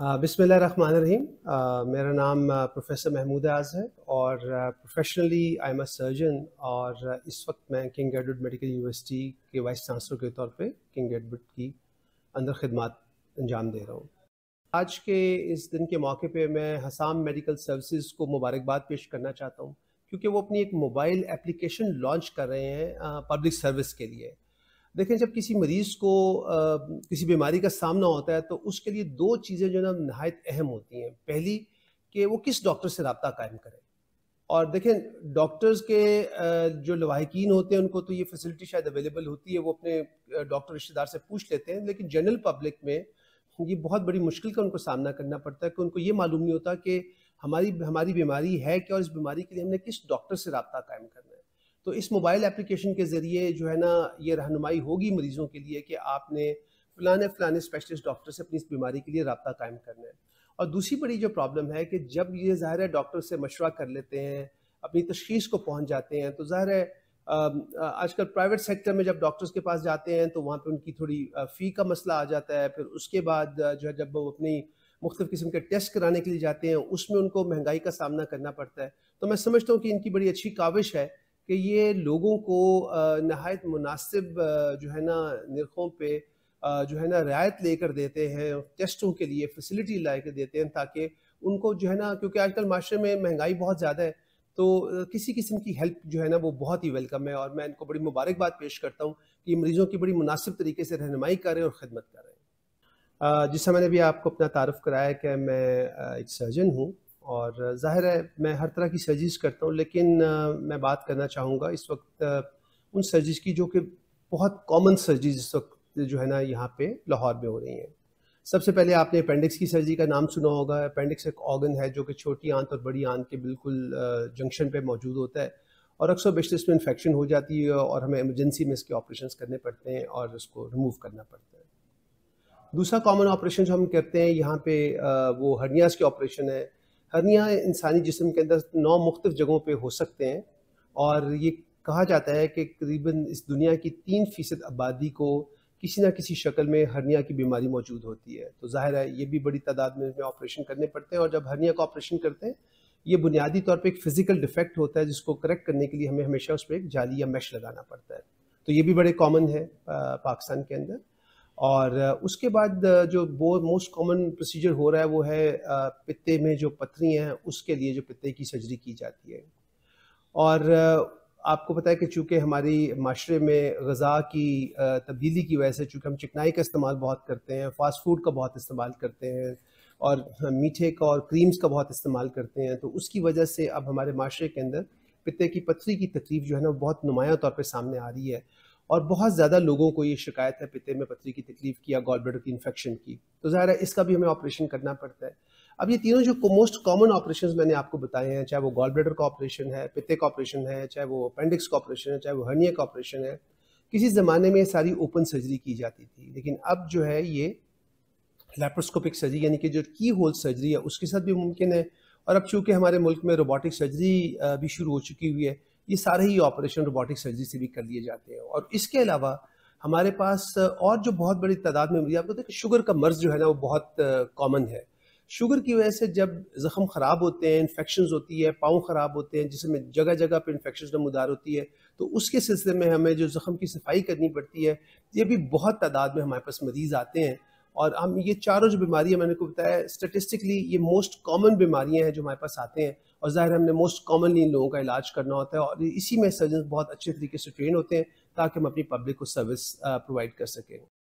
बिसमिल्ल run रहीम मेरा नाम professor Mahmood आज़ है और professionally I am a surgeon और इस वक्त मैं किंग एडवर्ड मेडिकल यूनिवर्सिटी के वाइस चांसलर के तौर पे किंग एडवर्ड की अंदर खदमात अंजाम दे रहा हूँ आज के इस दिन के मौके पे मैं हसाम मेडिकल सर्विसेज को मुबारकबाद पेश करना चाहता हूँ क्योंकि वो अपनी एक मोबाइल एप्लीकेशन लॉन्च कर रहे हैं पब्लिक सर्विस के लिए देखें जब किसी मरीज़ को आ, किसी बीमारी का सामना होता है तो उसके लिए दो चीज़ें जो है ना नहायत अहम होती हैं पहली कि वो किस डॉक्टर से रबता कायम करें और देखें डॉक्टर्स के जो लवाकिन होते हैं उनको तो ये फैसिलिटी शायद अवेलेबल होती है वो अपने डॉक्टर रिश्तेदार से पूछ लेते हैं लेकिन जनरल पब्लिक में ये बहुत बड़ी मुश्किल का उनको सामना करना पड़ता है कि उनको ये मालूम नहीं होता कि हमारी हमारी बीमारी है क्या और इस बीमारी के लिए हमने किस डॉक्टर से रबता कायम करना तो इस मोबाइल एप्लीकेशन के ज़रिए जो है ना ये रहनुमाई होगी मरीज़ों के लिए कि आपने फ़लाने फ़लाने स्पेशलिस्ट डॉक्टर से अपनी इस बीमारी के लिए रबता कायम करना है और दूसरी बड़ी जो प्रॉब्लम है कि जब ये ज़ाहिर है डॉक्टर से मशवरा कर लेते हैं अपनी तशीस को पहुँच जाते हैं तो ज़ाहिर है आजकल प्राइवेट सेक्टर में जब डॉक्टर्स के पास जाते हैं तो वहाँ पर उनकी थोड़ी फ़ी का मसला आ जाता है फिर उसके बाद जो है जब वो अपनी मुख्तु किस्म के टेस्ट कराने के लिए जाते हैं उसमें उनको महंगाई का सामना करना पड़ता है तो मैं समझता हूँ कि इनकी बड़ी अच्छी काविश है कि ये लोगों को नहायत मुनासिब जो है ना नरखों पे जो है ना रियायत लेकर देते हैं टेस्टों के लिए फैसिलिटी ला कर देते हैं ताकि उनको जो है ना क्योंकि आजकल माशरे में महंगाई बहुत ज़्यादा है तो किसी किस्म की हेल्प जो है ना वो बहुत ही वेलकम है और मैं इनको बड़ी मुबारकबाद पेश करता हूँ कि मरीज़ों की बड़ी मुनासिब तरीके से रहनमाई करें और ख़दमत करें जिससे मैंने भी आपको अपना तारफ़ कराया कि मैं एक सर्जन हूँ और ज़ाहिर है मैं हर तरह की सर्जरीज करता हूँ लेकिन मैं बात करना चाहूँगा इस वक्त उन सर्जरीज की जो कि बहुत कॉमन सर्जरीज इस वक्त जो है ना यहाँ पे लाहौर में हो रही हैं सबसे पहले आपने अपेंडिक्स की सर्जरी का नाम सुना होगा अपेंडिक्स एक ऑर्गन है जो कि छोटी आंत और बड़ी आंत के बिल्कुल जंक्शन पे मौजूद होता है और अक्सर बेशतर इसमें इन्फेक्शन हो जाती है और हमें इमरजेंसी में इसके ऑपरेशन करने पड़ते हैं और उसको रिमूव करना पड़ता है दूसरा कॉमन ऑपरेशन जो हम करते हैं यहाँ पे वो हर्नियाज के ऑपरेशन है हरनिया इंसानी जिसम के अंदर नौ मुख्तफ जगहों पर हो सकते हैं और ये कहा जाता है कि करीबन इस दुनिया की तीन फ़ीसद आबादी को किसी ना किसी शक्ल में हरनिया की बीमारी मौजूद होती है तो ज़ाहिर है ये भी बड़ी तादाद में इसमें ऑपरेशन करने पड़ते हैं और जब हरनिया का ऑपरेशन करते हैं ये बुनियादी तौर पे एक फ़िज़िकल डिफेक्ट होता है जिसको करेक्ट करने के लिए हमें हमेशा उस पर एक जाली या मैश लगाना पड़ता है तो ये भी बड़े कॉमन है पाकिस्तान के अंदर और उसके बाद जो मोस्ट कॉमन प्रोसीजर हो रहा है वो है पित्ते में जो पथरी हैं उसके लिए जो पित्ते की सर्जरी की जाती है और आपको पता है कि चूँकि हमारी माशरे में गज़ा की तब्दीली की वजह से चूँकि हम चिकनाई का इस्तेमाल बहुत करते हैं फ़ास्ट फूड का बहुत इस्तेमाल करते हैं और मीठे का और क्रीम्स का बहुत इस्तेमाल करते हैं तो उसकी वजह से अब हमारे माशरे के अंदर पित्ते की पथरी की तकलीफ जो है ना बहुत नुमाया तौर पर सामने आ रही है और बहुत ज़्यादा लोगों को ये शिकायत है पिते में पथरी की तकलीफ की या गॉलब्लेडर की इन्फेक्शन की तो ज़ाहिर है इसका भी हमें ऑपरेशन करना पड़ता है अब ये तीनों जो मोस्ट कॉमन ऑपरेशन मैंने आपको बताए हैं चाहे वो गॉल गॉलब्लेडर का ऑपरेशन है पिते का ऑपरेशन है चाहे वो अपेंडिक्स का ऑपरेशन है चाहे वो हर्निया का ऑपरेशन है किसी ज़माने में सारी ओपन सर्जरी की जाती थी लेकिन अब जो है ये लेप्रोस्कोपिक सर्जरी यानी कि जो की होल सर्जरी है उसके साथ भी मुमकिन है और अब चूंकि हमारे मुल्क में रोबोटिक सर्जरी भी शुरू हो चुकी हुई है ये सारे ही ऑपरेशन रोबोटिक सर्जरी से भी कर लिए जाते हैं और इसके अलावा हमारे पास और जो बहुत बड़ी तादाद में मरीज आपको देखिए शुगर का मर्ज जो है ना वो बहुत कॉमन है शुगर की वजह से जब ज़ख़म ख़राब होते हैं इन्फेक्शन होती है पाँव ख़राब होते हैं जिसमें जगह जगह पर इन्फेक्शन नमदार होती है तो उसके सिलसिले में हमें जो ज़ख़म की सफाई करनी पड़ती है ये भी बहुत तादाद में हमारे पास मरीज़ आते हैं और हम ये चारों जो बीमारियाँ मैंने को बताया स्टेटिस्टिकली ये मोस्ट कॉमन बीमारियाँ हैं जो हमारे पास आते हैं और ज़ाहिर हमने मोस्ट कॉमनली इन लोगों का इलाज करना होता है और इसी में सर्जन बहुत अच्छे तरीके से ट्रेन होते हैं ताकि हम अपनी पब्लिक को सर्विस प्रोवाइड uh, कर सकें